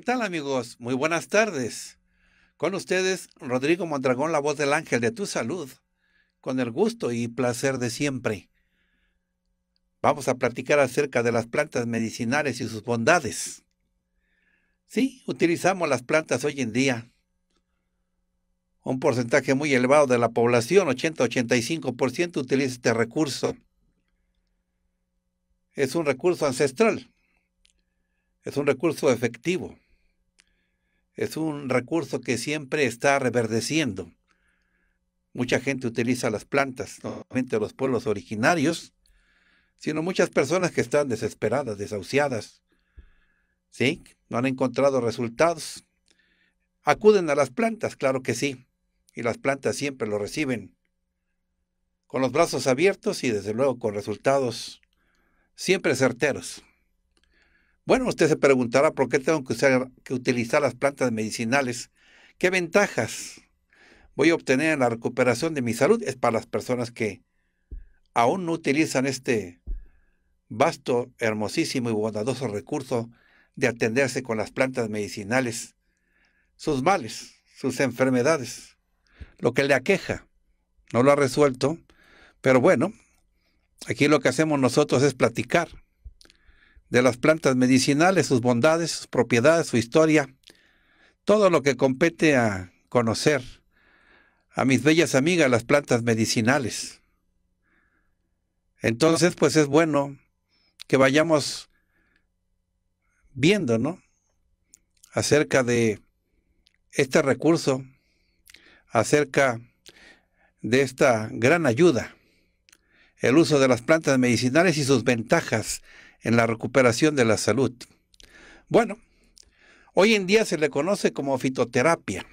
¿qué tal amigos? Muy buenas tardes. Con ustedes, Rodrigo Mondragón, la voz del ángel de tu salud, con el gusto y placer de siempre. Vamos a platicar acerca de las plantas medicinales y sus bondades. Sí, utilizamos las plantas hoy en día. Un porcentaje muy elevado de la población, 80-85%, utiliza este recurso. Es un recurso ancestral, es un recurso efectivo es un recurso que siempre está reverdeciendo. Mucha gente utiliza las plantas, no solamente los pueblos originarios, sino muchas personas que están desesperadas, desahuciadas, ¿sí? No han encontrado resultados. Acuden a las plantas, claro que sí, y las plantas siempre lo reciben. Con los brazos abiertos y desde luego con resultados siempre certeros. Bueno, usted se preguntará por qué tengo que, usar, que utilizar las plantas medicinales. ¿Qué ventajas voy a obtener en la recuperación de mi salud? Es para las personas que aún no utilizan este vasto, hermosísimo y bondadoso recurso de atenderse con las plantas medicinales, sus males, sus enfermedades, lo que le aqueja. No lo ha resuelto, pero bueno, aquí lo que hacemos nosotros es platicar de las plantas medicinales, sus bondades, sus propiedades, su historia, todo lo que compete a conocer a mis bellas amigas las plantas medicinales. Entonces, pues es bueno que vayamos viendo, ¿no? Acerca de este recurso, acerca de esta gran ayuda, el uso de las plantas medicinales y sus ventajas en la recuperación de la salud. Bueno, hoy en día se le conoce como fitoterapia,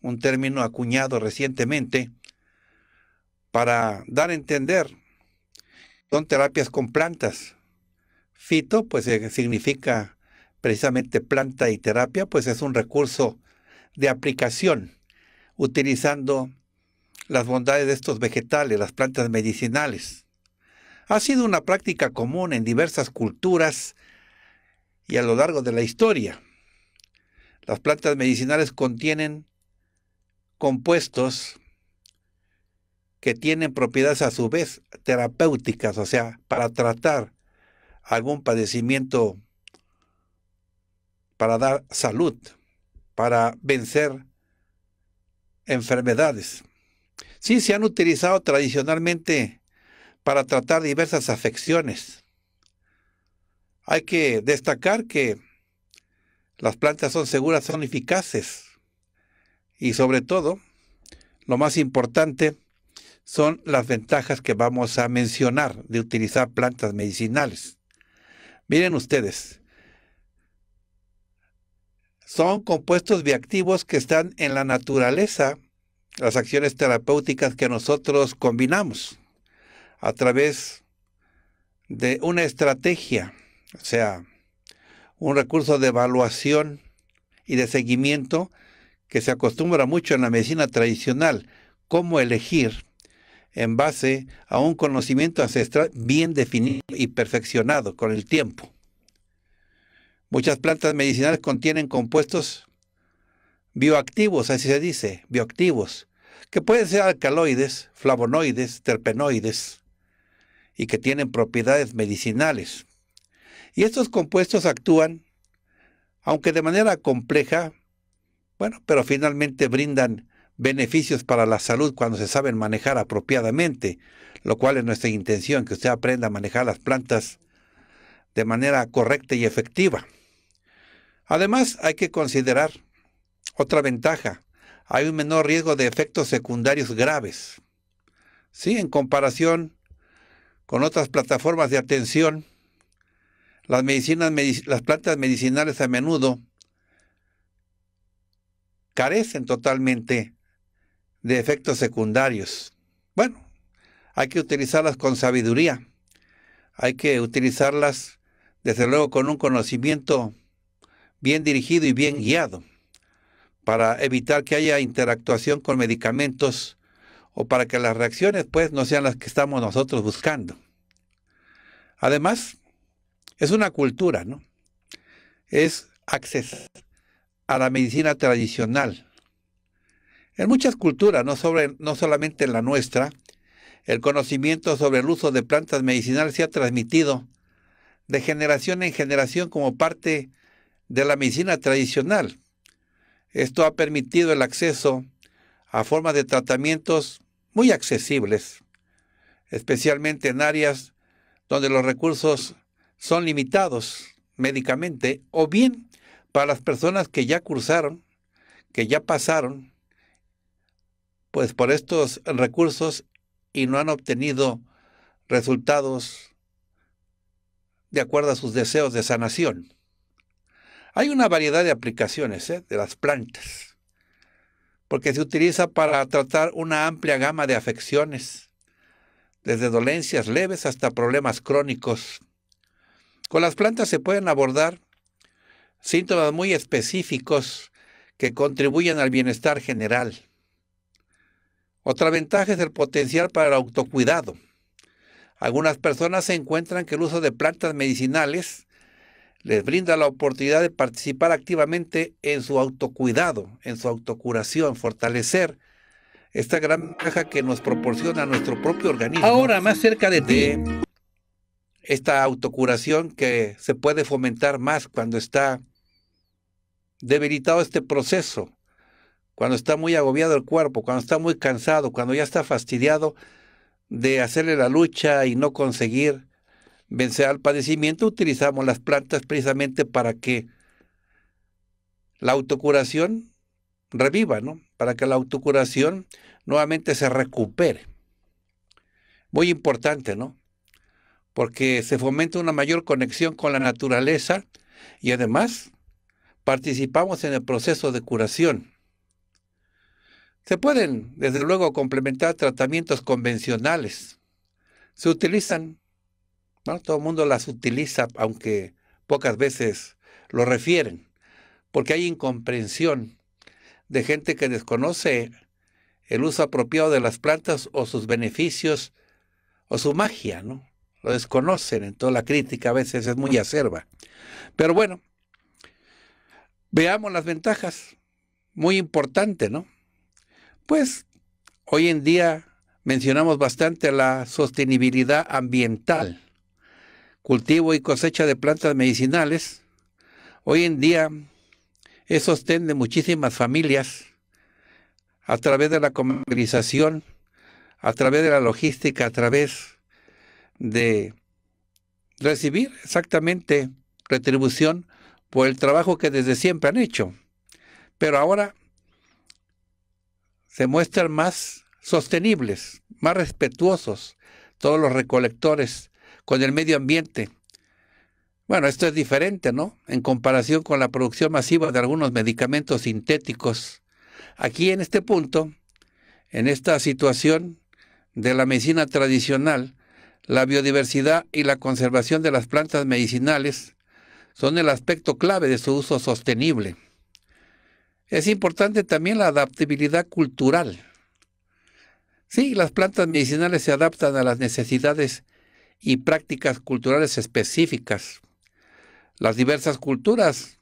un término acuñado recientemente para dar a entender. Son terapias con plantas. Fito, pues eh, significa precisamente planta y terapia, pues es un recurso de aplicación utilizando las bondades de estos vegetales, las plantas medicinales ha sido una práctica común en diversas culturas y a lo largo de la historia. Las plantas medicinales contienen compuestos que tienen propiedades a su vez terapéuticas, o sea, para tratar algún padecimiento, para dar salud, para vencer enfermedades. Sí, se han utilizado tradicionalmente para tratar diversas afecciones. Hay que destacar que las plantas son seguras, son eficaces y sobre todo, lo más importante, son las ventajas que vamos a mencionar de utilizar plantas medicinales. Miren ustedes, son compuestos bioactivos que están en la naturaleza, las acciones terapéuticas que nosotros combinamos a través de una estrategia, o sea, un recurso de evaluación y de seguimiento que se acostumbra mucho en la medicina tradicional, cómo elegir en base a un conocimiento ancestral bien definido y perfeccionado con el tiempo. Muchas plantas medicinales contienen compuestos bioactivos, así se dice, bioactivos, que pueden ser alcaloides, flavonoides, terpenoides, y que tienen propiedades medicinales. Y estos compuestos actúan, aunque de manera compleja, bueno, pero finalmente brindan beneficios para la salud cuando se saben manejar apropiadamente, lo cual es nuestra intención, que usted aprenda a manejar las plantas de manera correcta y efectiva. Además, hay que considerar otra ventaja. Hay un menor riesgo de efectos secundarios graves. Sí, en comparación con otras plataformas de atención. Las, medicinas, las plantas medicinales a menudo carecen totalmente de efectos secundarios. Bueno, hay que utilizarlas con sabiduría, hay que utilizarlas desde luego con un conocimiento bien dirigido y bien guiado para evitar que haya interactuación con medicamentos o para que las reacciones pues no sean las que estamos nosotros buscando. Además, es una cultura, ¿no? Es acceso a la medicina tradicional. En muchas culturas, no, sobre, no solamente en la nuestra, el conocimiento sobre el uso de plantas medicinales se ha transmitido de generación en generación como parte de la medicina tradicional. Esto ha permitido el acceso a formas de tratamientos muy accesibles, especialmente en áreas donde los recursos son limitados médicamente o bien para las personas que ya cursaron, que ya pasaron, pues por estos recursos y no han obtenido resultados de acuerdo a sus deseos de sanación. Hay una variedad de aplicaciones ¿eh? de las plantas porque se utiliza para tratar una amplia gama de afecciones, desde dolencias leves hasta problemas crónicos. Con las plantas se pueden abordar síntomas muy específicos que contribuyen al bienestar general. Otra ventaja es el potencial para el autocuidado. Algunas personas se encuentran que el uso de plantas medicinales les brinda la oportunidad de participar activamente en su autocuidado, en su autocuración, fortalecer esta gran caja que nos proporciona nuestro propio organismo. Ahora más cerca de ti. esta autocuración que se puede fomentar más cuando está debilitado este proceso, cuando está muy agobiado el cuerpo, cuando está muy cansado, cuando ya está fastidiado de hacerle la lucha y no conseguir vencer al padecimiento, utilizamos las plantas precisamente para que la autocuración reviva, ¿no? Para que la autocuración nuevamente se recupere. Muy importante, ¿no? Porque se fomenta una mayor conexión con la naturaleza y además participamos en el proceso de curación. Se pueden, desde luego, complementar tratamientos convencionales. Se utilizan todo el mundo las utiliza, aunque pocas veces lo refieren, porque hay incomprensión de gente que desconoce el uso apropiado de las plantas o sus beneficios o su magia, ¿no? Lo desconocen, entonces la crítica a veces es muy acerba. Pero bueno, veamos las ventajas. Muy importante, ¿no? Pues hoy en día mencionamos bastante la sostenibilidad ambiental cultivo y cosecha de plantas medicinales, hoy en día es sostén de muchísimas familias a través de la comercialización, a través de la logística, a través de recibir exactamente retribución por el trabajo que desde siempre han hecho. Pero ahora se muestran más sostenibles, más respetuosos todos los recolectores con el medio ambiente. Bueno, esto es diferente, ¿no? En comparación con la producción masiva de algunos medicamentos sintéticos. Aquí en este punto, en esta situación de la medicina tradicional, la biodiversidad y la conservación de las plantas medicinales son el aspecto clave de su uso sostenible. Es importante también la adaptabilidad cultural. Sí, las plantas medicinales se adaptan a las necesidades y prácticas culturales específicas. Las diversas culturas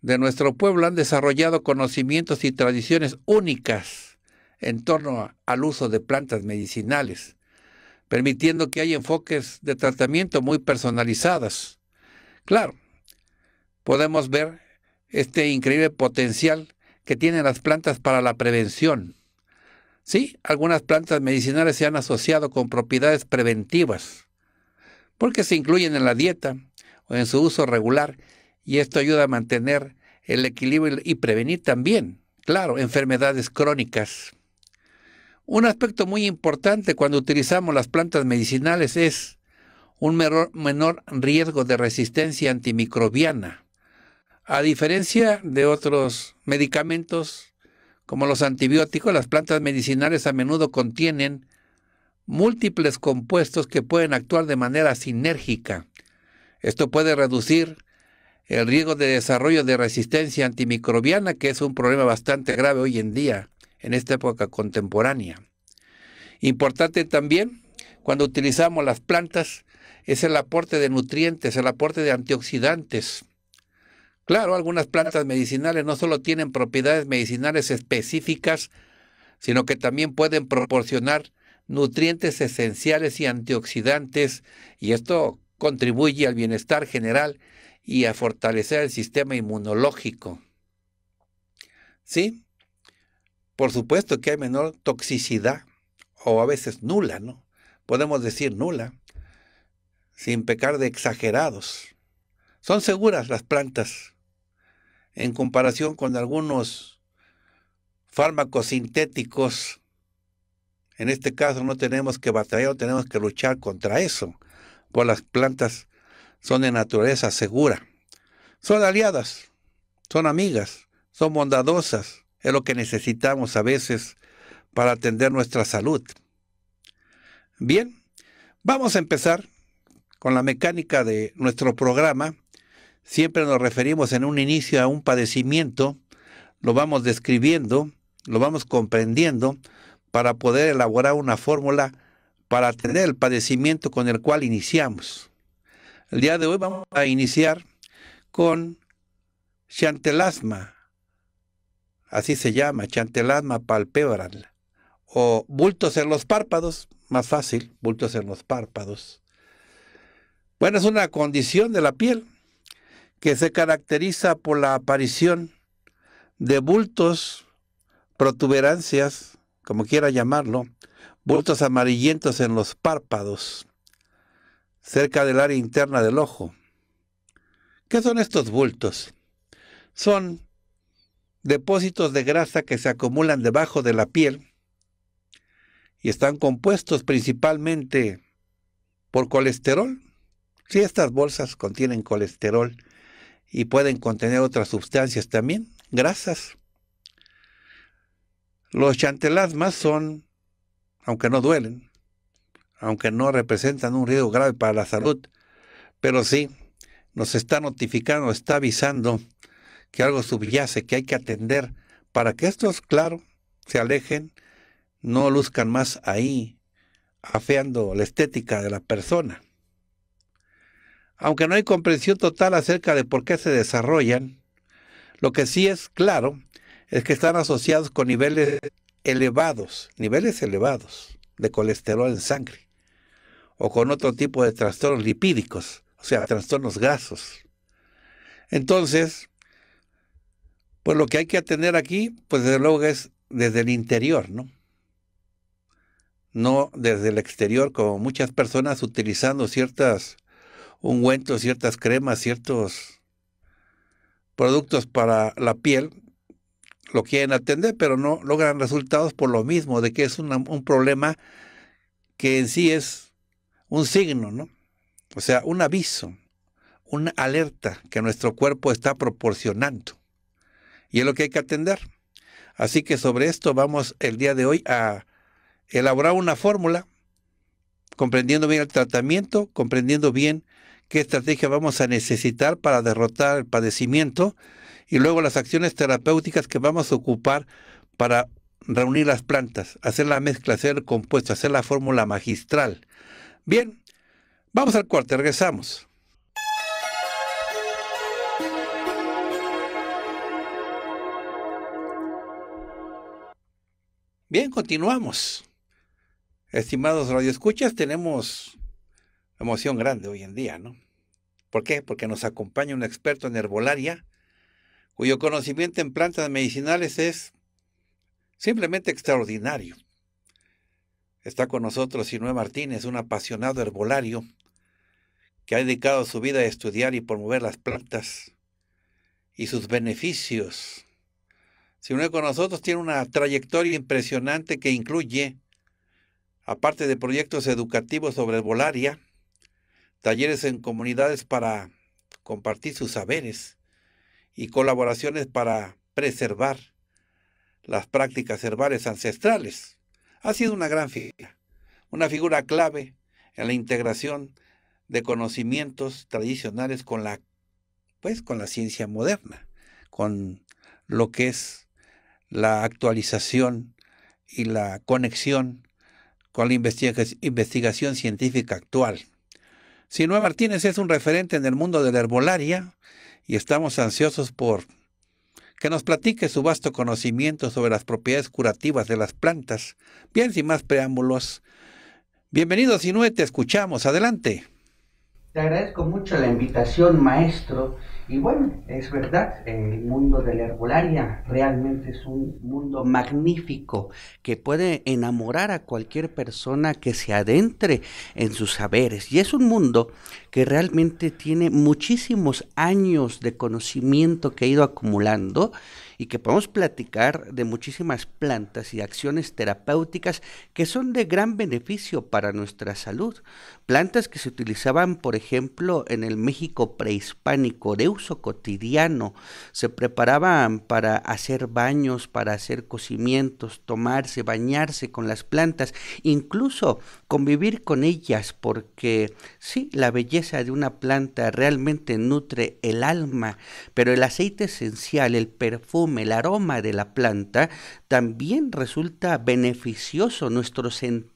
de nuestro pueblo han desarrollado conocimientos y tradiciones únicas en torno al uso de plantas medicinales, permitiendo que haya enfoques de tratamiento muy personalizados. Claro, podemos ver este increíble potencial que tienen las plantas para la prevención. Sí, algunas plantas medicinales se han asociado con propiedades preventivas, porque se incluyen en la dieta o en su uso regular y esto ayuda a mantener el equilibrio y prevenir también, claro, enfermedades crónicas. Un aspecto muy importante cuando utilizamos las plantas medicinales es un menor, riesgo de resistencia antimicrobiana. A diferencia de otros medicamentos como los antibióticos, las plantas medicinales a menudo contienen múltiples compuestos que pueden actuar de manera sinérgica. Esto puede reducir el riesgo de desarrollo de resistencia antimicrobiana, que es un problema bastante grave hoy en día, en esta época contemporánea. Importante también, cuando utilizamos las plantas, es el aporte de nutrientes, el aporte de antioxidantes. Claro, algunas plantas medicinales no solo tienen propiedades medicinales específicas, sino que también pueden proporcionar nutrientes esenciales y antioxidantes y esto contribuye al bienestar general y a fortalecer el sistema inmunológico. ¿Sí? Por supuesto que hay menor toxicidad o a veces nula, ¿no? Podemos decir nula, sin pecar de exagerados. Son seguras las plantas en comparación con algunos fármacos sintéticos en este caso no tenemos que batallar, no tenemos que luchar contra eso, pues las plantas son de naturaleza segura. Son aliadas, son amigas, son bondadosas. Es lo que necesitamos a veces para atender nuestra salud. Bien, vamos a empezar con la mecánica de nuestro programa. Siempre nos referimos en un inicio a un padecimiento, lo vamos describiendo, lo vamos comprendiendo, para poder elaborar una fórmula para atender el padecimiento con el cual iniciamos. El día de hoy vamos a iniciar con chantelasma, así se llama, chantelasma palpebral, o bultos en los párpados, más fácil, bultos en los párpados. Bueno, es una condición de la piel que se caracteriza por la aparición de bultos, protuberancias, como quiera llamarlo, bultos amarillentos en los párpados, cerca del área interna del ojo. ¿Qué son estos bultos? Son depósitos de grasa que se acumulan debajo de la piel y están compuestos principalmente por colesterol. Sí, estas bolsas contienen colesterol y pueden contener otras sustancias también, grasas. Los chantelasmas son, aunque no duelen, aunque no representan un riesgo grave para la salud, pero sí nos está notificando, está avisando que algo subyace, que hay que atender para que estos, claro, se alejen, no luzcan más ahí, afeando la estética de la persona. Aunque no hay comprensión total acerca de por qué se desarrollan, lo que sí es claro es que están asociados con niveles elevados, niveles elevados de colesterol en sangre o con otro tipo de trastornos lipídicos, o sea, trastornos grasos. Entonces, pues lo que hay que atender aquí, pues desde luego es desde el interior, ¿no? No desde el exterior, como muchas personas utilizando ciertas ungüentos, ciertas cremas, ciertos productos para la piel, lo quieren atender, pero no logran resultados por lo mismo, de que es un problema que en sí es un signo, ¿no? O sea, un aviso, una alerta que nuestro cuerpo está proporcionando. Y es lo que hay que atender. Así que sobre esto vamos el día de hoy a elaborar una fórmula, comprendiendo bien el tratamiento, comprendiendo bien qué estrategia vamos a necesitar para derrotar el padecimiento y luego las acciones terapéuticas que vamos a ocupar para reunir las plantas, hacer la mezcla, hacer el compuesto, hacer la fórmula magistral. Bien, vamos al cuarto, regresamos. Bien, continuamos. Estimados radioescuchas, tenemos emoción grande hoy en día, ¿no? ¿Por qué? Porque nos acompaña un experto en herbolaria cuyo conocimiento en plantas medicinales es simplemente extraordinario. Está con nosotros Sinué Martínez, un apasionado herbolario que ha dedicado su vida a estudiar y promover las plantas y sus beneficios. Sinué con nosotros tiene una trayectoria impresionante que incluye, aparte de proyectos educativos sobre herbolaria, talleres en comunidades para compartir sus saberes, y colaboraciones para preservar las prácticas herbales ancestrales. Ha sido una gran figura, una figura clave en la integración de conocimientos tradicionales con la pues con la ciencia moderna, con lo que es la actualización y la conexión con la investigación científica actual. Sinue Martínez es un referente en el mundo de la herbolaria y estamos ansiosos por que nos platique su vasto conocimiento sobre las propiedades curativas de las plantas. Bien, sin más preámbulos. Bienvenido, Sinue, te escuchamos. Adelante. Te agradezco mucho la invitación, maestro. Y bueno, es verdad, el mundo de la herbolaria realmente es un mundo magnífico que puede enamorar a cualquier persona que se adentre en sus saberes. Y es un mundo que realmente tiene muchísimos años de conocimiento que ha ido acumulando y que podemos platicar de muchísimas plantas y acciones terapéuticas que son de gran beneficio para nuestra salud plantas que se utilizaban, por ejemplo, en el México prehispánico, de uso cotidiano, se preparaban para hacer baños, para hacer cocimientos, tomarse, bañarse con las plantas, incluso convivir con ellas, porque sí, la belleza de una planta realmente nutre el alma, pero el aceite esencial, el perfume, el aroma de la planta también resulta beneficioso nuestro sentido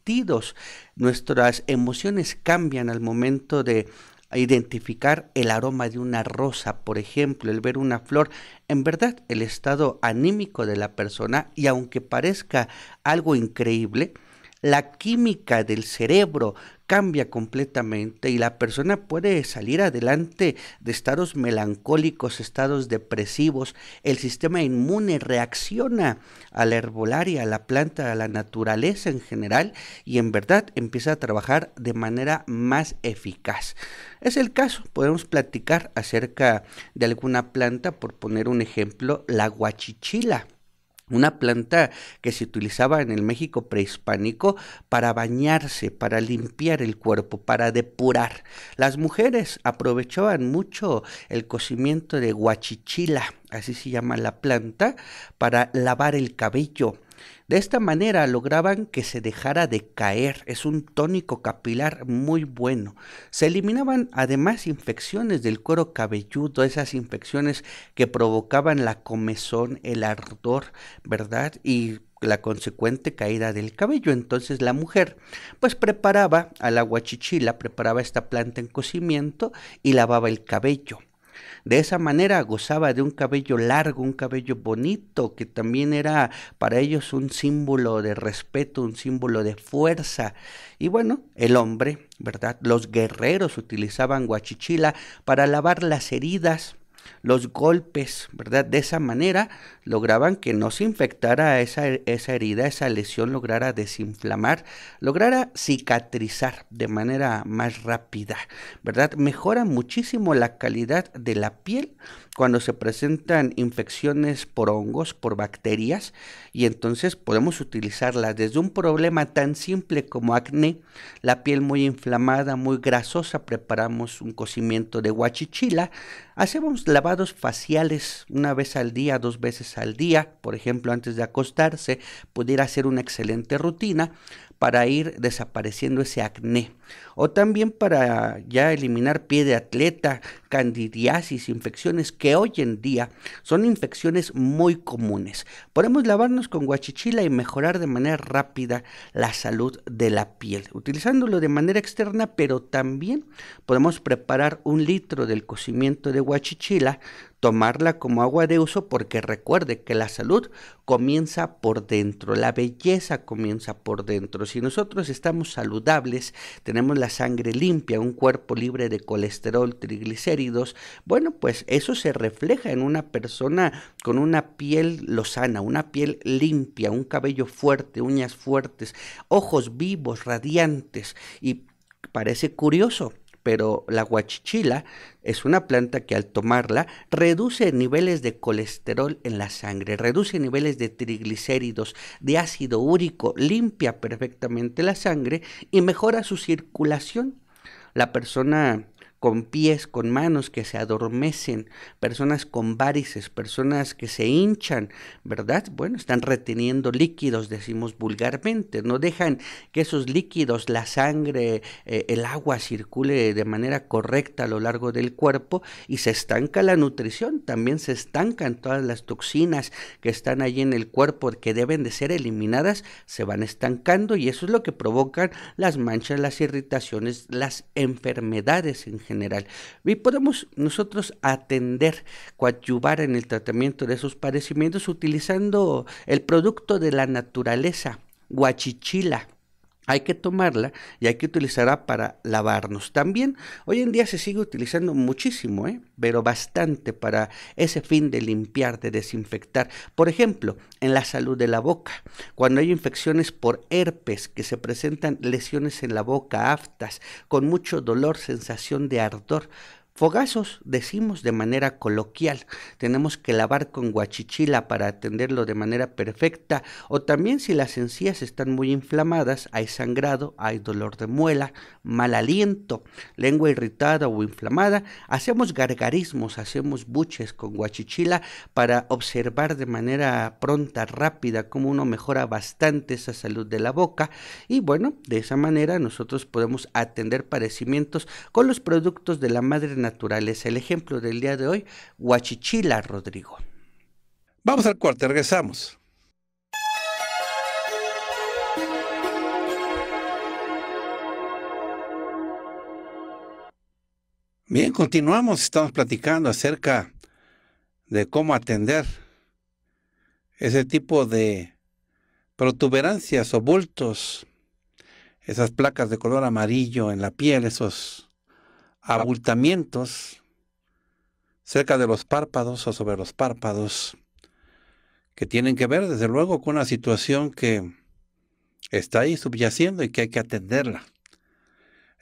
nuestras emociones cambian al momento de identificar el aroma de una rosa, por ejemplo, el ver una flor, en verdad el estado anímico de la persona, y aunque parezca algo increíble, la química del cerebro cambia completamente y la persona puede salir adelante de estados melancólicos, estados depresivos. El sistema inmune reacciona a la herbolaria, a la planta, a la naturaleza en general y en verdad empieza a trabajar de manera más eficaz. Es el caso, podemos platicar acerca de alguna planta, por poner un ejemplo, la guachichila una planta que se utilizaba en el México prehispánico para bañarse, para limpiar el cuerpo, para depurar. Las mujeres aprovechaban mucho el cocimiento de guachichila, así se llama la planta, para lavar el cabello de esta manera lograban que se dejara de caer. Es un tónico capilar muy bueno. Se eliminaban además infecciones del cuero cabelludo, esas infecciones que provocaban la comezón, el ardor, ¿verdad? Y la consecuente caída del cabello. Entonces la mujer pues preparaba a la huachichila, preparaba esta planta en cocimiento y lavaba el cabello. De esa manera gozaba de un cabello largo, un cabello bonito, que también era para ellos un símbolo de respeto, un símbolo de fuerza. Y bueno, el hombre, ¿verdad? Los guerreros utilizaban guachichila para lavar las heridas los golpes, ¿verdad? De esa manera lograban que no se infectara esa, esa herida, esa lesión lograra desinflamar, lograra cicatrizar de manera más rápida, ¿verdad? Mejora muchísimo la calidad de la piel cuando se presentan infecciones por hongos, por bacterias, y entonces podemos utilizarla desde un problema tan simple como acné, la piel muy inflamada, muy grasosa, preparamos un cocimiento de guachichila, Hacemos lavados faciales una vez al día, dos veces al día, por ejemplo, antes de acostarse, pudiera ser una excelente rutina para ir desapareciendo ese acné. O también para ya eliminar pie de atleta, candidiasis, infecciones que hoy en día son infecciones muy comunes. Podemos lavarnos con guachichila y mejorar de manera rápida la salud de la piel, utilizándolo de manera externa, pero también podemos preparar un litro del cocimiento de guachichila, tomarla como agua de uso porque recuerde que la salud comienza por dentro, la belleza comienza por dentro. Si nosotros estamos saludables, tenemos la sangre limpia, un cuerpo libre de colesterol, triglicéridos, bueno, pues eso se refleja en una persona con una piel lozana, una piel limpia, un cabello fuerte, uñas fuertes, ojos vivos, radiantes y parece curioso pero la guachichila es una planta que al tomarla reduce niveles de colesterol en la sangre, reduce niveles de triglicéridos, de ácido úrico, limpia perfectamente la sangre y mejora su circulación. La persona con pies, con manos que se adormecen, personas con varices, personas que se hinchan, ¿verdad? Bueno, están reteniendo líquidos, decimos vulgarmente, no dejan que esos líquidos, la sangre, eh, el agua circule de manera correcta a lo largo del cuerpo y se estanca la nutrición, también se estancan todas las toxinas que están allí en el cuerpo que deben de ser eliminadas, se van estancando y eso es lo que provocan las manchas, las irritaciones, las enfermedades en general. Y podemos nosotros atender, coadyuvar en el tratamiento de esos padecimientos utilizando el producto de la naturaleza, guachichila hay que tomarla y hay que utilizarla para lavarnos. También hoy en día se sigue utilizando muchísimo, ¿eh? pero bastante para ese fin de limpiar, de desinfectar. Por ejemplo, en la salud de la boca, cuando hay infecciones por herpes que se presentan lesiones en la boca, aftas, con mucho dolor, sensación de ardor, Fogazos, decimos de manera coloquial, tenemos que lavar con guachichila para atenderlo de manera perfecta, o también si las encías están muy inflamadas, hay sangrado, hay dolor de muela, mal aliento, lengua irritada o inflamada, hacemos gargarismos, hacemos buches con guachichila para observar de manera pronta, rápida, cómo uno mejora bastante esa salud de la boca, y bueno, de esa manera nosotros podemos atender padecimientos con los productos de la madre naturales. El ejemplo del día de hoy, Huachichila, Rodrigo. Vamos al cuarto, regresamos. Bien, continuamos, estamos platicando acerca de cómo atender ese tipo de protuberancias o bultos, esas placas de color amarillo en la piel, esos abultamientos cerca de los párpados o sobre los párpados que tienen que ver desde luego con una situación que está ahí subyaciendo y que hay que atenderla.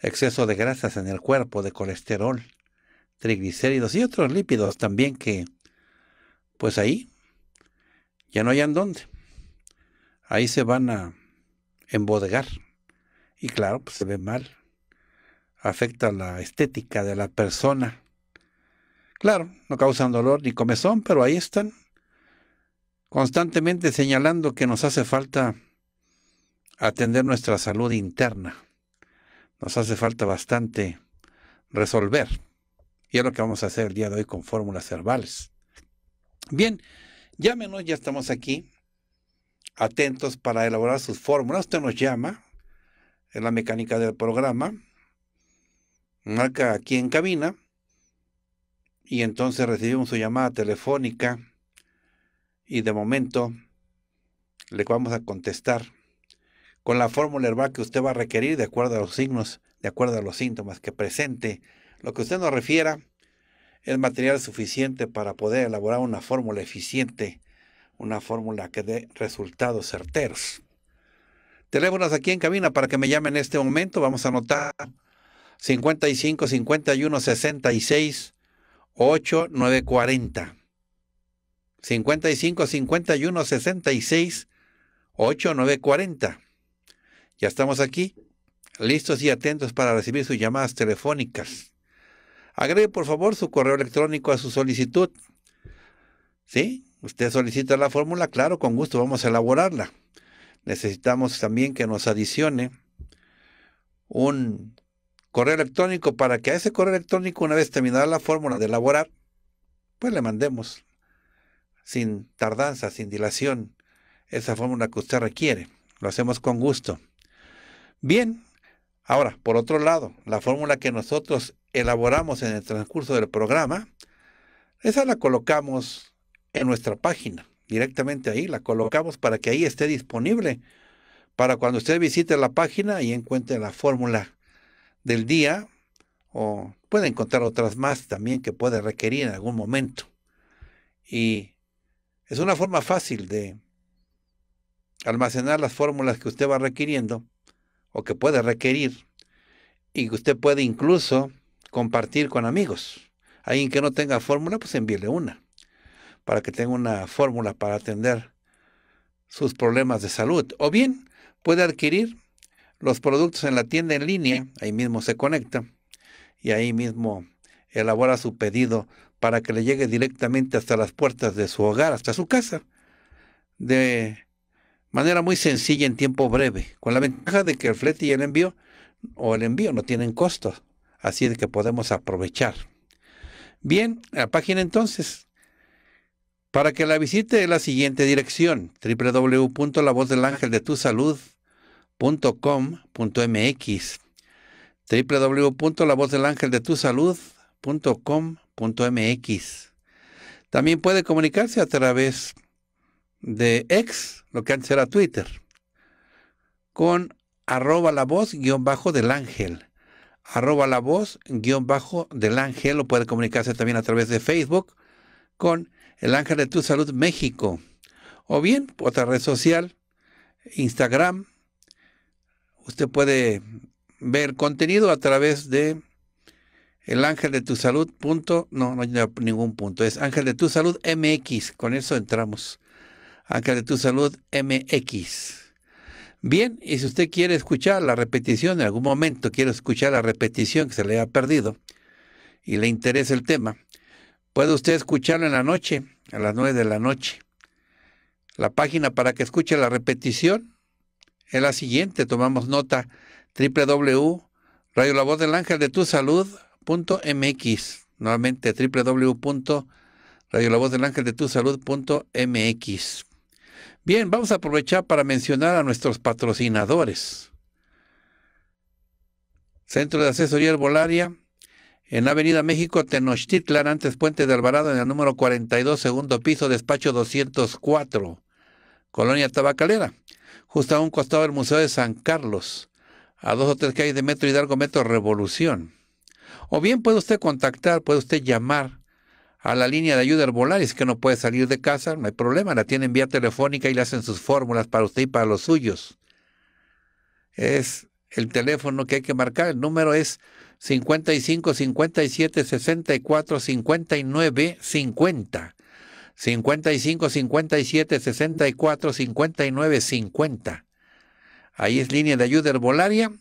Exceso de grasas en el cuerpo, de colesterol, triglicéridos y otros lípidos también que, pues ahí, ya no hayan dónde. Ahí se van a embodegar. Y claro, pues se ve mal afecta la estética de la persona. Claro, no causan dolor ni comezón, pero ahí están, constantemente señalando que nos hace falta atender nuestra salud interna. Nos hace falta bastante resolver. Y es lo que vamos a hacer el día de hoy con fórmulas herbales. Bien, llámenos, ya estamos aquí, atentos para elaborar sus fórmulas. Usted nos llama, en la mecánica del programa, marca aquí en cabina y entonces recibimos su llamada telefónica y de momento le vamos a contestar con la fórmula herbal que usted va a requerir de acuerdo a los signos, de acuerdo a los síntomas que presente. Lo que usted nos refiera es material suficiente para poder elaborar una fórmula eficiente, una fórmula que dé resultados certeros. Teléfonos aquí en cabina para que me llamen en este momento. Vamos a anotar 55 51 66 8940 55 51 66 8940 Ya estamos aquí, listos y atentos para recibir sus llamadas telefónicas. Agregue por favor su correo electrónico a su solicitud. ¿Sí? Usted solicita la fórmula, claro, con gusto vamos a elaborarla. Necesitamos también que nos adicione un correo electrónico para que a ese correo electrónico, una vez terminada la fórmula de elaborar, pues le mandemos sin tardanza, sin dilación, esa fórmula que usted requiere. Lo hacemos con gusto. Bien, ahora, por otro lado, la fórmula que nosotros elaboramos en el transcurso del programa, esa la colocamos en nuestra página, directamente ahí, la colocamos para que ahí esté disponible, para cuando usted visite la página y encuentre la fórmula del día o puede encontrar otras más también que puede requerir en algún momento. Y es una forma fácil de almacenar las fórmulas que usted va requiriendo o que puede requerir y que usted puede incluso compartir con amigos. Alguien que no tenga fórmula, pues envíele una para que tenga una fórmula para atender sus problemas de salud. O bien puede adquirir los productos en la tienda en línea, ahí mismo se conecta y ahí mismo elabora su pedido para que le llegue directamente hasta las puertas de su hogar, hasta su casa, de manera muy sencilla en tiempo breve, con la ventaja de que el flete y el envío o el envío no tienen costos, así de que podemos aprovechar. Bien, la página entonces. Para que la visite es la siguiente dirección, salud punto www.lavozdelangeldetusalud.com.mx También puede comunicarse a través de ex, lo que antes era Twitter, con arroba la voz guión bajo del ángel. Arroba la voz guión bajo del ángel. O puede comunicarse también a través de Facebook con el ángel de tu salud México. O bien, otra red social, Instagram, Usted puede ver contenido a través de el ángel de tu salud punto, no, no hay ningún punto, es ángel de tu salud MX, con eso entramos. Ángel de tu salud MX. Bien, y si usted quiere escuchar la repetición, en algún momento quiere escuchar la repetición que se le ha perdido y le interesa el tema, puede usted escucharlo en la noche, a las 9 de la noche. La página para que escuche la repetición es la siguiente. Tomamos nota www.radiolavozdelangeldetusalud.mx Nuevamente www.radiolavozdelangeldetusalud.mx Bien, vamos a aprovechar para mencionar a nuestros patrocinadores. Centro de Asesoría Herbolaria en Avenida México, Tenochtitlan, antes Puente de Alvarado, en el número 42, segundo piso, despacho 204, Colonia Tabacalera justo a un costado del Museo de San Carlos, a dos o tres calles de Metro Hidalgo, Metro Revolución. O bien puede usted contactar, puede usted llamar a la línea de ayuda Es que no puede salir de casa, no hay problema, la tienen vía telefónica y le hacen sus fórmulas para usted y para los suyos. Es el teléfono que hay que marcar, el número es 55 57 64 59 50. 55 57 64 59 50. Ahí es línea de ayuda herbolaria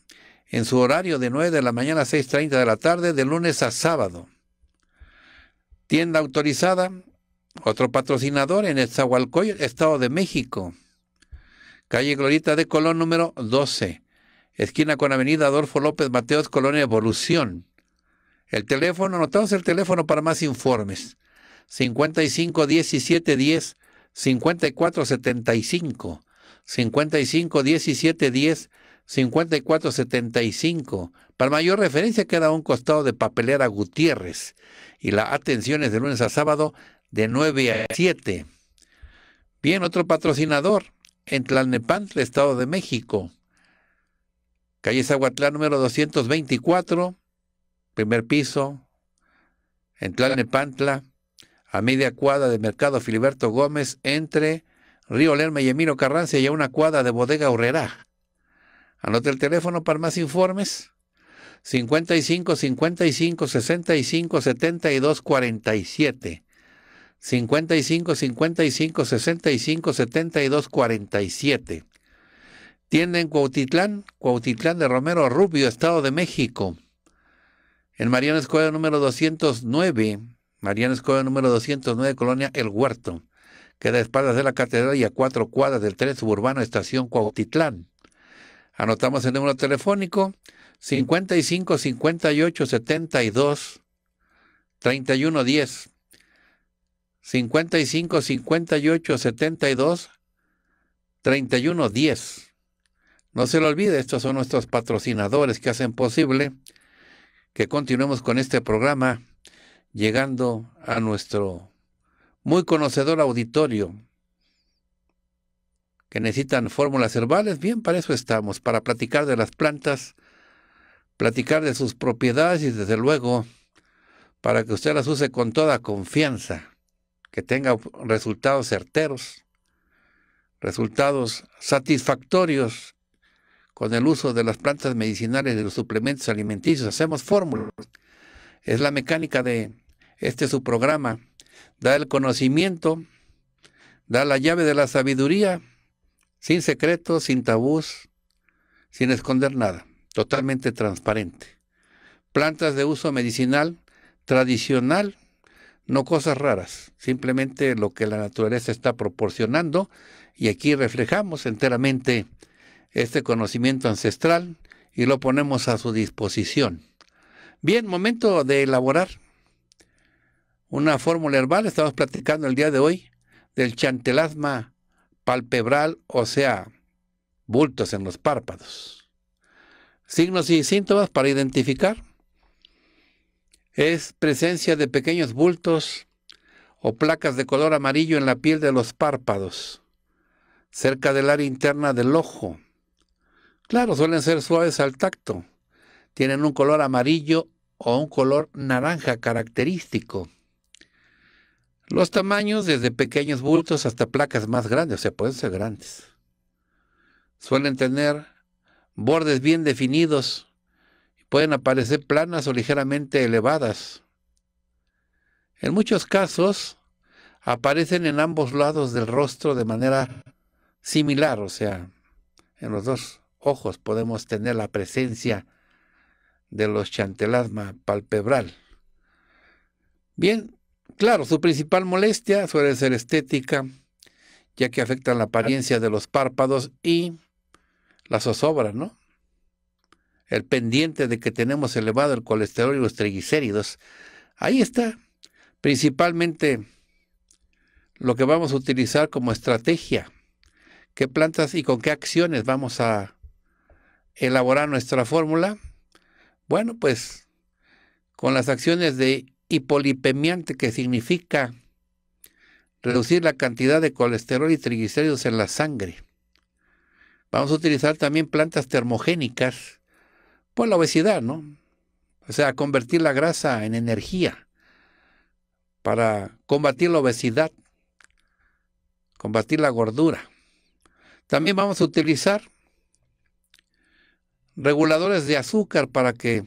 en su horario de 9 de la mañana a 6.30 de la tarde, de lunes a sábado. Tienda autorizada, otro patrocinador en el Estado de México. Calle Glorita de Colón número 12, esquina con Avenida Adolfo López Mateos, Colonia Evolución. El teléfono, anotamos el teléfono para más informes. 55 17 10 54 75 55 17 10 54 75 para mayor referencia queda un costado de Papelera Gutiérrez y la atención es de lunes a sábado de 9 a 7. Bien, otro patrocinador en Tlalnepantla, Estado de México. Calle Zaguatlán número 224, primer piso, en Tlalnepantla a media cuadra de Mercado Filiberto Gómez, entre Río Lerma y Emiro Carrancia y a una cuadra de Bodega Urrera. Anote el teléfono para más informes. 55 55 65 72 47. 55 55 65 72 47. Tienda en Cuautitlán, Cuautitlán de Romero Rubio, Estado de México. En Mariano Escuela número 209. Mariana Escobar número 209, Colonia El Huerto. Queda a espaldas de la catedral y a cuatro cuadras del tren suburbano Estación Cuautitlán. Anotamos el número telefónico 55 58 72 31 10. 55 58 72 31 10. No se lo olvide, estos son nuestros patrocinadores que hacen posible que continuemos con este programa llegando a nuestro muy conocedor auditorio que necesitan fórmulas herbales, bien, para eso estamos, para platicar de las plantas, platicar de sus propiedades y desde luego para que usted las use con toda confianza, que tenga resultados certeros, resultados satisfactorios con el uso de las plantas medicinales y los suplementos alimenticios. Hacemos fórmulas. Es la mecánica de este es su programa. Da el conocimiento, da la llave de la sabiduría, sin secretos, sin tabús, sin esconder nada, totalmente transparente. Plantas de uso medicinal, tradicional, no cosas raras, simplemente lo que la naturaleza está proporcionando y aquí reflejamos enteramente este conocimiento ancestral y lo ponemos a su disposición. Bien, momento de elaborar una fórmula herbal. Estamos platicando el día de hoy del chantelasma palpebral, o sea, bultos en los párpados. Signos y síntomas para identificar es presencia de pequeños bultos o placas de color amarillo en la piel de los párpados, cerca del área interna del ojo. Claro, suelen ser suaves al tacto. Tienen un color amarillo o un color naranja característico. Los tamaños, desde pequeños bultos hasta placas más grandes, o sea, pueden ser grandes. Suelen tener bordes bien definidos y pueden aparecer planas o ligeramente elevadas. En muchos casos, aparecen en ambos lados del rostro de manera similar, o sea, en los dos ojos podemos tener la presencia de los chantelasma palpebral. Bien, Claro, su principal molestia suele ser estética, ya que afecta la apariencia de los párpados y la zozobra, ¿no? El pendiente de que tenemos elevado el colesterol y los triglicéridos. Ahí está, principalmente lo que vamos a utilizar como estrategia. ¿Qué plantas y con qué acciones vamos a elaborar nuestra fórmula? Bueno, pues con las acciones de polipemiante, que significa reducir la cantidad de colesterol y triglicéridos en la sangre. Vamos a utilizar también plantas termogénicas por la obesidad, ¿no? O sea, convertir la grasa en energía para combatir la obesidad, combatir la gordura. También vamos a utilizar reguladores de azúcar para que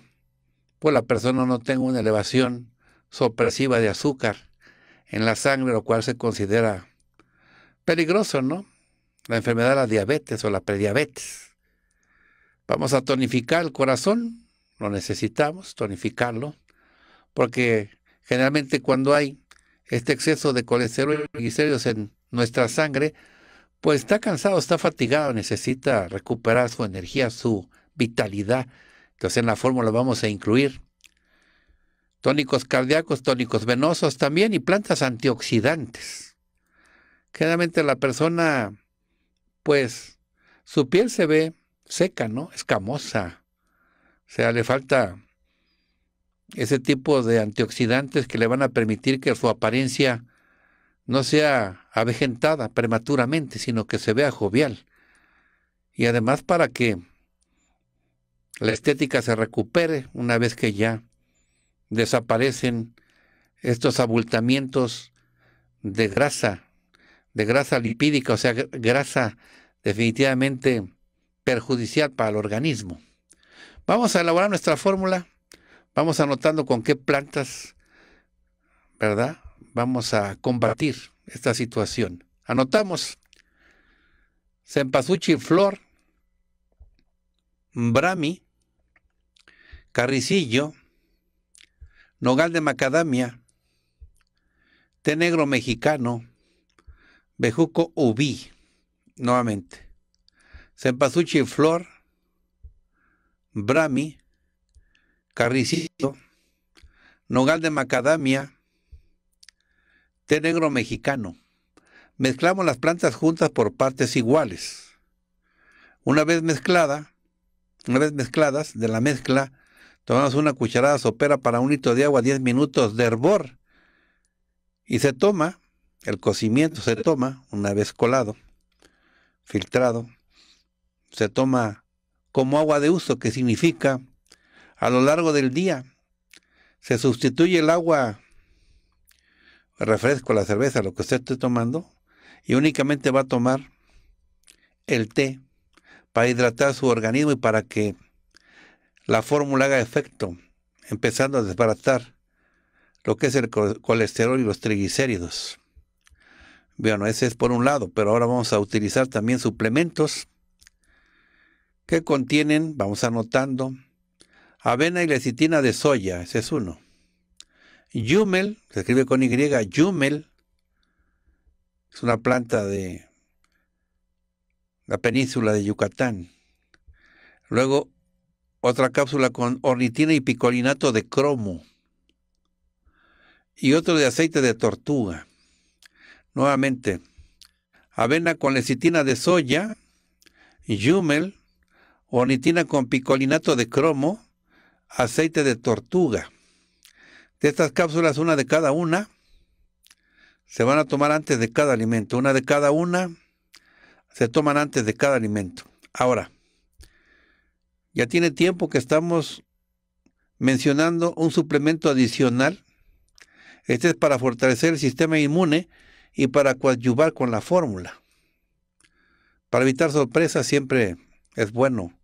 pues, la persona no tenga una elevación Sopresiva de azúcar en la sangre, lo cual se considera peligroso, ¿no? La enfermedad de la diabetes o la prediabetes. Vamos a tonificar el corazón, lo necesitamos, tonificarlo, porque generalmente cuando hay este exceso de colesterol y triglicéridos en nuestra sangre, pues está cansado, está fatigado, necesita recuperar su energía, su vitalidad. Entonces en la fórmula vamos a incluir tónicos cardíacos, tónicos venosos también y plantas antioxidantes. Generalmente la persona, pues, su piel se ve seca, ¿no? Escamosa. O sea, le falta ese tipo de antioxidantes que le van a permitir que su apariencia no sea avejentada prematuramente, sino que se vea jovial. Y además para que la estética se recupere una vez que ya desaparecen estos abultamientos de grasa, de grasa lipídica, o sea, grasa definitivamente perjudicial para el organismo. Vamos a elaborar nuestra fórmula, vamos anotando con qué plantas, ¿verdad? Vamos a combatir esta situación. Anotamos Sempasuchi flor, brami, carricillo, nogal de macadamia, té negro mexicano, bejuco ubí, nuevamente, cempasúchil flor, brami, carricito, nogal de macadamia, té negro mexicano. Mezclamos las plantas juntas por partes iguales. Una vez mezclada, una vez mezcladas de la mezcla tomamos una cucharada sopera para un litro de agua, 10 minutos de hervor. Y se toma, el cocimiento se toma una vez colado, filtrado, se toma como agua de uso, que significa a lo largo del día. Se sustituye el agua, refresco, la cerveza, lo que usted esté tomando, y únicamente va a tomar el té para hidratar su organismo y para que la fórmula haga efecto, empezando a desbaratar lo que es el colesterol y los triglicéridos. Bueno, ese es por un lado, pero ahora vamos a utilizar también suplementos que contienen, vamos anotando, avena y lecitina de soya, ese es uno. Yumel, se escribe con Y, Yumel, es una planta de la península de Yucatán. Luego, otra cápsula con ornitina y picolinato de cromo, y otro de aceite de tortuga. Nuevamente, avena con lecitina de soya, yumel, ornitina con picolinato de cromo, aceite de tortuga. De estas cápsulas, una de cada una, se van a tomar antes de cada alimento. Una de cada una se toman antes de cada alimento. Ahora, ya tiene tiempo que estamos mencionando un suplemento adicional. Este es para fortalecer el sistema inmune y para coadyuvar con la fórmula. Para evitar sorpresas siempre es bueno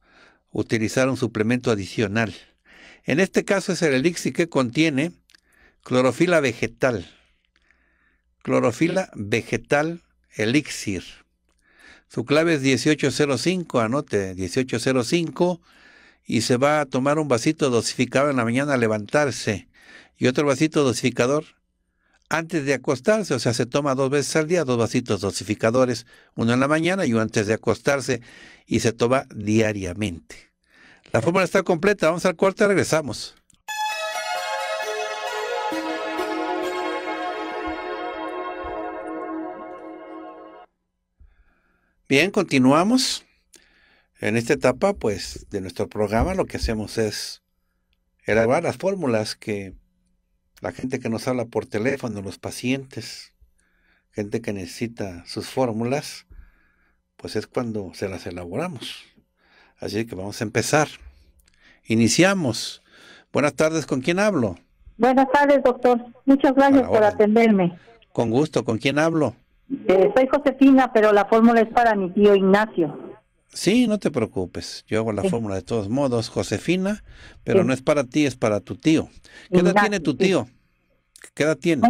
utilizar un suplemento adicional. En este caso es el elixir que contiene clorofila vegetal. Clorofila vegetal elixir. Su clave es 1805, anote 1805 y se va a tomar un vasito dosificado en la mañana a levantarse y otro vasito dosificador antes de acostarse, o sea, se toma dos veces al día, dos vasitos dosificadores, uno en la mañana y uno antes de acostarse, y se toma diariamente. La fórmula está completa, vamos al corte, regresamos. Bien, continuamos. En esta etapa, pues, de nuestro programa lo que hacemos es elaborar las fórmulas que la gente que nos habla por teléfono, los pacientes, gente que necesita sus fórmulas, pues es cuando se las elaboramos. Así que vamos a empezar. Iniciamos. Buenas tardes, ¿con quién hablo? Buenas tardes, doctor. Muchas gracias por atenderme. Con gusto, ¿con quién hablo? Eh, soy Josefina, pero la fórmula es para mi tío Ignacio. Sí, no te preocupes. Yo hago la fórmula de todos modos, Josefina, pero no es para ti, es para tu tío. ¿Qué edad tiene tu tío? ¿Qué edad tiene?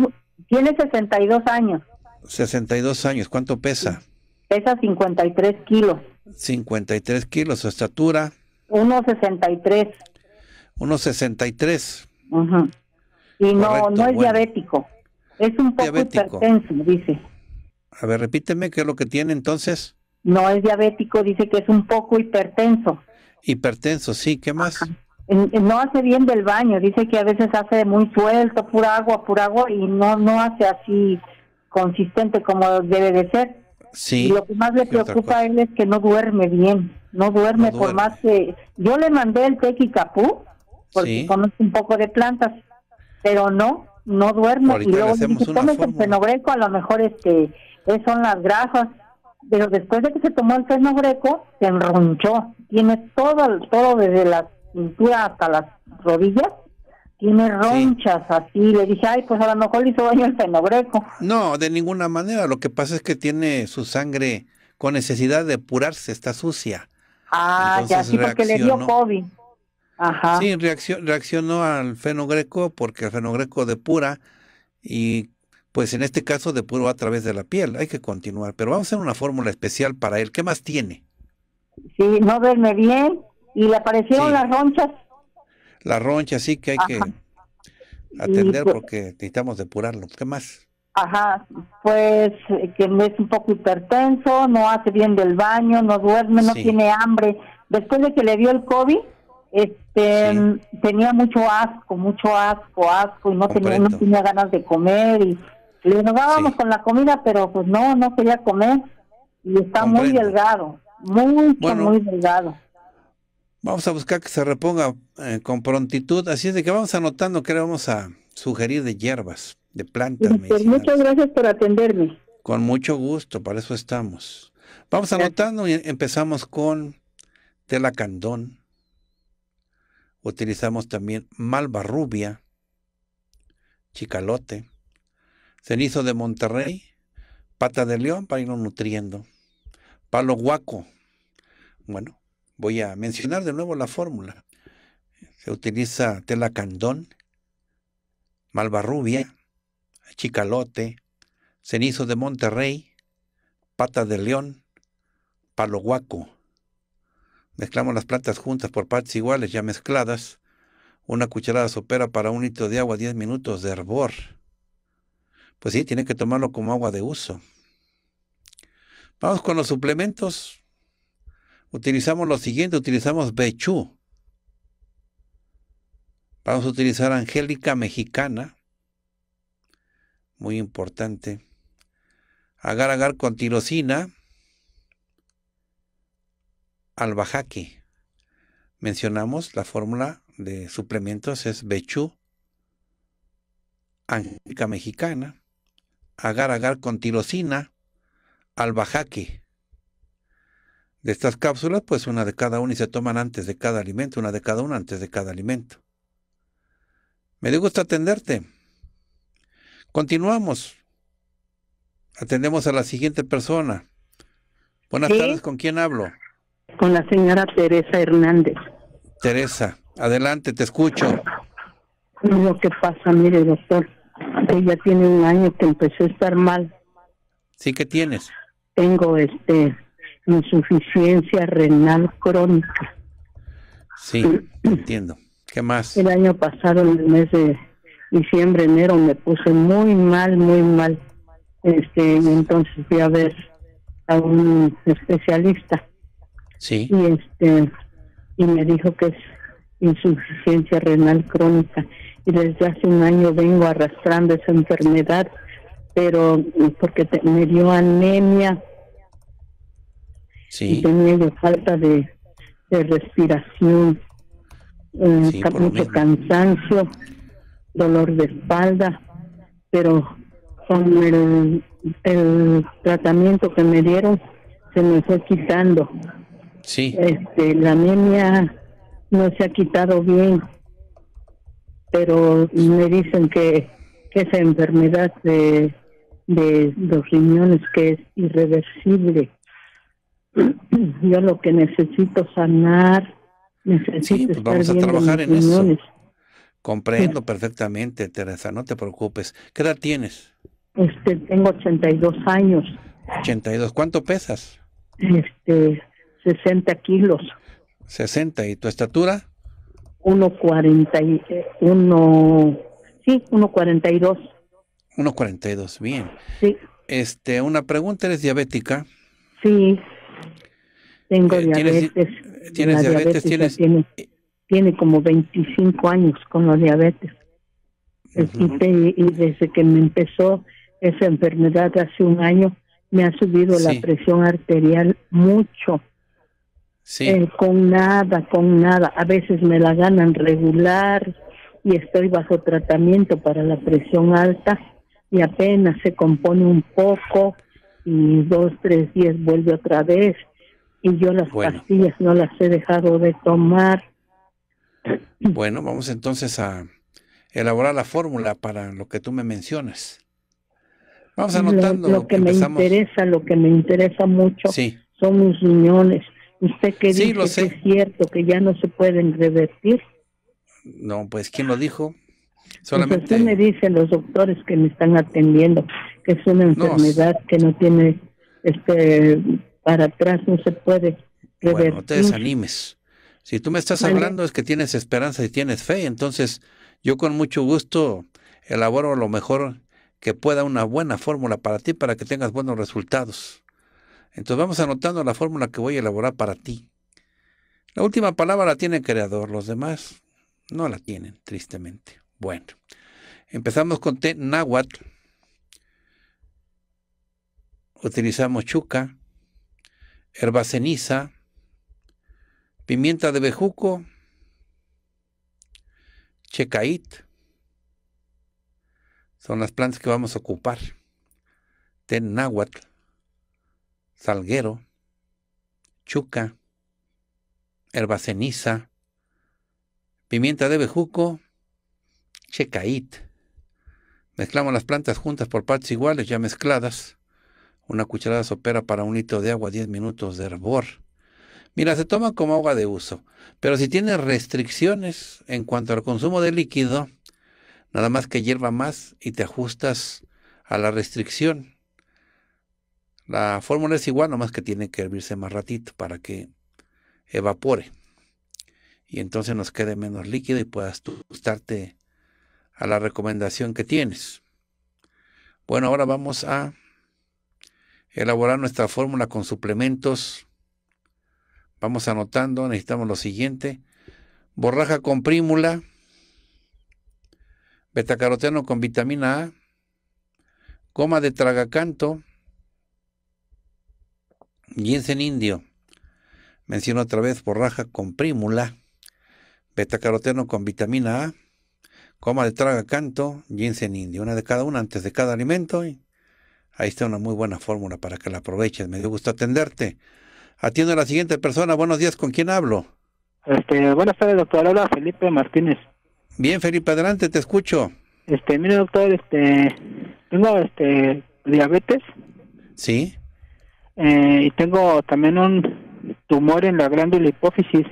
Tiene 62 años. 62 años, ¿cuánto pesa? Pesa 53 kilos. 53 kilos, su estatura. 1,63. 1,63. Y no, no es diabético. Es un poco hipertenso, dice. A ver, repíteme qué es lo que tiene entonces no es diabético, dice que es un poco hipertenso. Hipertenso, sí, ¿qué más? No hace bien del baño, dice que a veces hace muy suelto, pura agua, pura agua, y no, no hace así consistente como debe de ser. Sí. Y lo que más le preocupa a él es que no duerme bien, no duerme, por más que... Yo le mandé el tequicapú, porque conoce un poco de plantas, pero no, no duerme. y luego, si el fenogreco, a lo mejor este, eh, son las grasas, pero después de que se tomó el fenogreco, se enronchó. Tiene todo, todo desde la cintura hasta las rodillas. Tiene ronchas así. Le dije, ay, pues a lo mejor le hizo daño el fenogreco. No, de ninguna manera. Lo que pasa es que tiene su sangre con necesidad de depurarse, está sucia. Ah, ya sí, porque le dio COVID. Ajá. Sí, reaccionó al fenogreco porque el fenogreco depura y pues en este caso puro a través de la piel. Hay que continuar, pero vamos a hacer una fórmula especial para él. ¿Qué más tiene? Sí, no duerme bien y le aparecieron las ronchas. Las ronchas, sí, que hay que atender pues porque necesitamos depurarlo. ¿Qué más? Ajá, pues que es un poco hipertenso, no hace bien del baño, no duerme, no tiene hambre. Después de que le dio el COVID, este tenía mucho asco, mucho asco, asco y no tenía, no tenía ganas de comer y le rogábamos con la comida, pero pues no, no quería comer y está muy delgado, muy, muy delgado. Vamos a buscar que se reponga eh, con prontitud, así es de que vamos anotando que le vamos a sugerir de hierbas, de plantas. Pues, muchas gracias por atenderme. Con mucho gusto, para eso estamos. Vamos anotando y empezamos con tela candón Utilizamos también malva rubia, chicalote, Cenizo de Monterrey, pata de león para irlo nutriendo. Palo guaco. Bueno, voy a mencionar de nuevo la fórmula. Se utiliza tela candón, malvarrubia, chicalote, cenizo de Monterrey, pata de león, palo guaco. Mezclamos las plantas juntas por partes iguales ya mezcladas. Una cucharada sopera para un litro de agua, 10 minutos de hervor pues sí, tiene que tomarlo como agua de uso. Vamos con los suplementos. Utilizamos lo siguiente, utilizamos Bechú. Vamos a utilizar Angélica Mexicana. Muy importante. Agar agar con tirosina. Albahaque. Mencionamos la fórmula de suplementos es Bechú. Angélica Mexicana agar-agar con tirosina, bajaque De estas cápsulas, pues una de cada una y se toman antes de cada alimento, una de cada una antes de cada alimento. Me dio gusto atenderte. Continuamos. Atendemos a la siguiente persona. Buenas tardes, ¿con quién hablo? Con la señora Teresa Hernández. Teresa, adelante, te escucho. Lo que pasa, mire, doctor, ella tiene un año que empezó a estar mal. ¿Sí que tienes? Tengo este insuficiencia renal crónica. Sí, entiendo. ¿Qué más? El año pasado, en el mes de diciembre, enero, me puse muy mal, muy mal. Este, entonces fui a ver a un especialista. Sí. Y este, y me dijo que es insuficiencia renal crónica y desde hace un año vengo arrastrando esa enfermedad, pero eh, porque me dio anemia. Sí. Y tenía falta de, de respiración, eh, mucho cansancio, dolor de espalda, pero con el, tratamiento que me dieron se me fue quitando. Sí. Este, la anemia no se ha quitado bien pero me dicen que, esa enfermedad de, los riñones que es irreversible. Yo lo que necesito sanar, necesito sí, pues vamos a trabajar en eso. Comprendo perfectamente, Teresa, no te preocupes. ¿Qué edad tienes? Este, tengo 82 años. 82. ¿Cuánto pesas? Este, 60 kilos. 60. ¿Y tu estatura? Eh, uno, sí, 1.42. 1.42, bien. Sí. Este, una pregunta, ¿eres diabética? Sí, tengo eh, diabetes. ¿Tienes, diabetes? Tiene, como 25 años con la diabetes. y, desde que me empezó esa enfermedad hace un año, me ha subido la presión arterial mucho eh, con nada, con nada. A veces me la ganan regular y estoy bajo tratamiento para la presión alta y apenas se compone un poco y dos, tres días vuelve otra vez y yo las pastillas no las he dejado de tomar. Bueno, vamos entonces a elaborar la fórmula para lo que tú me mencionas. Vamos anotando. Lo, que me interesa, lo que me interesa mucho son mis riñones Usted que dice que es cierto, que ya no se pueden revertir. No, pues ¿quién lo dijo? Pues Solamente... me dicen los doctores que me están atendiendo que es una enfermedad que no tiene este para atrás, no se puede revertir. Bueno, no te desanimes. Si tú me estás hablando es que tienes esperanza y tienes fe, entonces yo con mucho gusto elaboro lo mejor que pueda una buena fórmula para ti para que tengas buenos resultados. Entonces vamos anotando la fórmula que voy a elaborar para ti. La última palabra la tiene el creador, los demás no la tienen, tristemente. Bueno, empezamos con T náhuatl. Utilizamos chuca, herba ceniza, pimienta de bejuco, checait. Son las plantas que vamos a ocupar. Ten náhuatl salguero, chuca, ceniza, pimienta de bejuco, checait. Mezclamos las plantas juntas por partes iguales, ya mezcladas. Una cucharada sopera para un litro de agua, 10 minutos de hervor. Mira, se toma como agua de uso, pero si tienes restricciones en cuanto al consumo de líquido, nada más que hierva más y te ajustas a la restricción. La fórmula es igual, nomás que tiene que hervirse más ratito para que evapore. Y entonces nos quede menos líquido y puedas tú gustarte a la recomendación que tienes. Bueno, ahora vamos a elaborar nuestra fórmula con suplementos. Vamos anotando, necesitamos lo siguiente. Borraja con prímula, betacaroteno con vitamina A, goma de tragacanto, ginseng indio, menciono otra vez borraja con prímula, betacaroteno con vitamina A, coma de traga canto, ginseng indio, una de cada una antes de cada alimento. Y ahí está una muy buena fórmula para que la aproveches. Me dio gusto atenderte. Atiendo a la siguiente persona. Buenos días, ¿con quién hablo? Este, buenas tardes, doctor. hola Felipe Martínez. Bien, Felipe, adelante, te escucho. Este, mire, doctor, este, tengo este diabetes. Sí. Eh, y tengo también un tumor en la glándula hipófisis.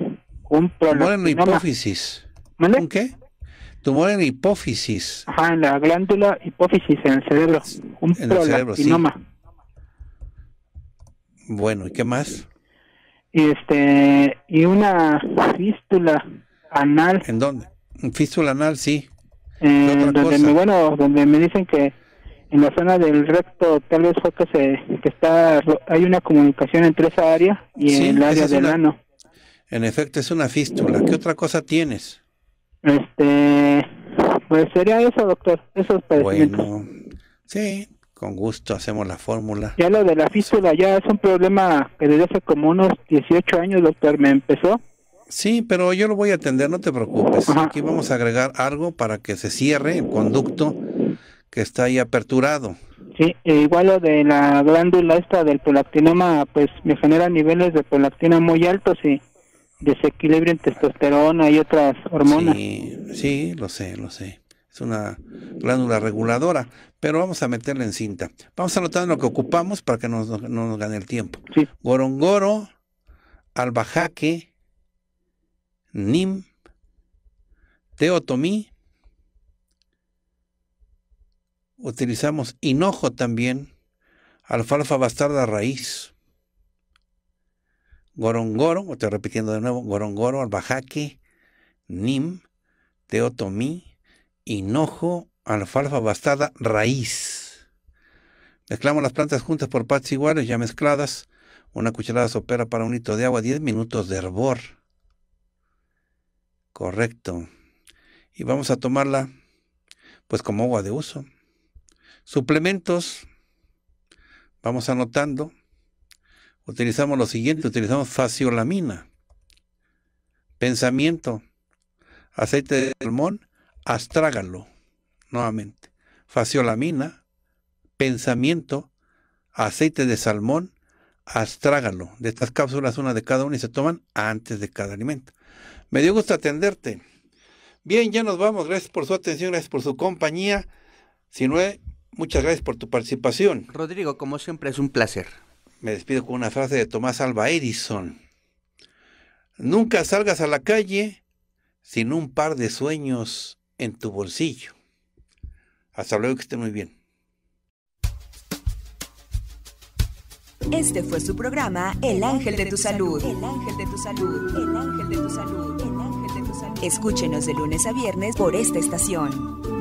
Un ¿Tumor en la hipófisis? ¿Mande? ¿Un qué? Tumor en hipófisis. Ajá, en la glándula hipófisis, en el cerebro. Un en El cerebro, sí. Bueno, ¿y qué más? Y este, y una fístula anal. ¿En dónde? Fístula anal, sí. Eh, me, bueno, donde me dicen que en la zona del recto tal vez fue que se está hay una comunicación entre esa área y el área del ano. En efecto es una fístula. ¿Qué otra cosa tienes? Este, pues sería eso, doctor, es es Bueno, sí, con gusto hacemos la fórmula. Ya lo de la fístula ya es un problema que desde hace como unos 18 años, doctor, me empezó. Sí, pero yo lo voy a atender, no te preocupes. Aquí vamos a agregar algo para que se cierre el conducto que está ahí aperturado. Sí, e igual lo de la glándula esta del prolactinoma, pues me genera niveles de prolactina muy altos y desequilibrio en testosterona y otras hormonas. Sí, sí, lo sé, lo sé. Es una glándula reguladora, pero vamos a meterla en cinta. Vamos a anotar lo que ocupamos para que no, nos gane el tiempo. Sí. Gorongoro, albajaque, nim, teotomí, utilizamos hinojo también, alfalfa bastarda raíz, gorongoro, estoy repitiendo de nuevo, gorongoro, albajaque, nim, teotomi, hinojo, alfalfa bastarda raíz. Mezclamos las plantas juntas por partes iguales, ya mezcladas. Una cucharada sopera para un litro de agua, 10 minutos de hervor. Correcto. Y vamos a tomarla pues como agua de uso. Suplementos, vamos anotando, utilizamos lo siguiente, utilizamos faciolamina, pensamiento, aceite de salmón, astrágalo, nuevamente, faciolamina, pensamiento, aceite de salmón, astrágalo. De estas cápsulas, una de cada una y se toman antes de cada alimento. Me dio gusto atenderte. Bien, ya nos vamos. Gracias por su atención, gracias por su compañía. Si no, Muchas gracias por tu participación. Rodrigo, como siempre, es un placer. Me despido con una frase de Tomás Alba Edison. Nunca salgas a la calle sin un par de sueños en tu bolsillo. Hasta luego, que esté muy bien. Este fue su programa El Ángel de tu Salud. El Ángel de tu Salud. El Ángel de tu Salud. El Ángel de tu Salud. Escúchenos de lunes a viernes por esta estación.